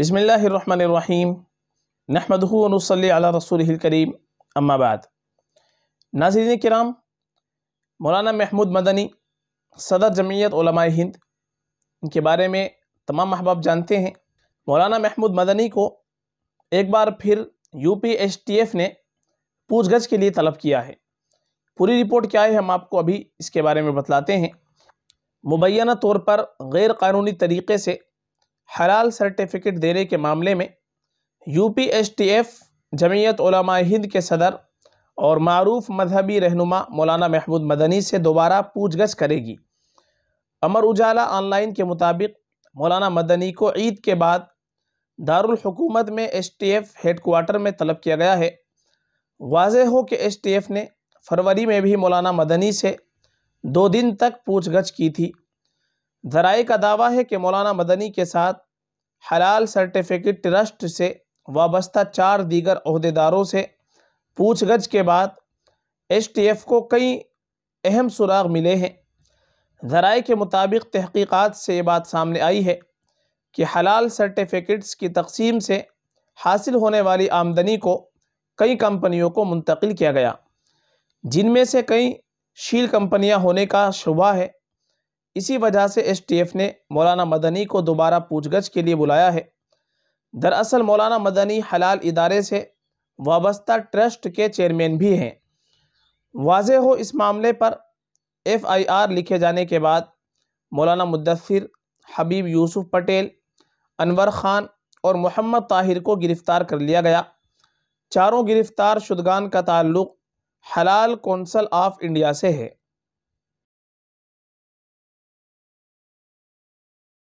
بسم اللہ الرحمن الرحیم نحمدہ و نصلی علی رسول الکریم اما بعد ناظرین کرام مولانا محمود مدنی صدر جمعیت علماء ہند ان کے بارے میں تمام محباب جانتے ہیں مولانا محمود مدنی کو ایک بار پھر U P S T F نے پوچھ گچھ کے لیے طلب کیا ہے پوری رپورٹ کیا ہے ہم آپ کو ابھی اس کے بارے میں بتلاتے ہیں مبینہ طور پر غیر قانونی طریقے سے حلال سرٹیفکیٹ دینے کے معاملے میں U P S T F Jamiat Ulama Hind کے صدر اور معروف مذہبی رہنما مولانا محمود مدنی سے دوبارہ پوچھ گچھ کرے گی امر اجالا آن لائن کے مطابق مولانا مدنی کو عید کے بعد دارالحکومت میں S T F headquarter میں طلب کیا گیا ہے واضح ہو کہ ایس ٹی ایف نے فروری میں بھی مولانا مدنی سے دو دن تک پوچھ گچھ کی تھی ذرائع کا دعویٰ ہے کہ مولانا مدنی کے ساتھ حلال سرٹیفکیٹ ٹرسٹ سے وابستہ چار دیگر عہدے داروں سے پوچھ گچھ کے بعد ایس ٹی ایف کو کئی اہم سراغ ملے ہیں ذرائع کے مطابق تحقیقات سے یہ بات سامنے آئی ہے کہ حلال سرٹیفکیٹس کی تقسیم سے حاصل ہونے والی آمدنی کو کئی کمپنیوں کو منتقل کیا گیا جن میں سے کئی شیل کمپنیاں ہونے کا شبہ ہے اسی وجہ سے ایس ٹی ایف نے مولانا مدنی کو دوبارہ پوچھ گچھ کے لیے بلایا ہے دراصل مولانا مدنی حلال ادارے سے وابستہ ٹرسٹ کے چیئرمین بھی ہیں واضح ہو اس معاملے پر ایف آئی آر لکھے جانے کے بعد مولانا مدثر حبیب یوسف پٹیل انور خان اور محمد طاہر کو گرفتار کر لیا گیا چاروں گرفتار شدگان کا تعلق حلال کونسل آف انڈیا سے ہے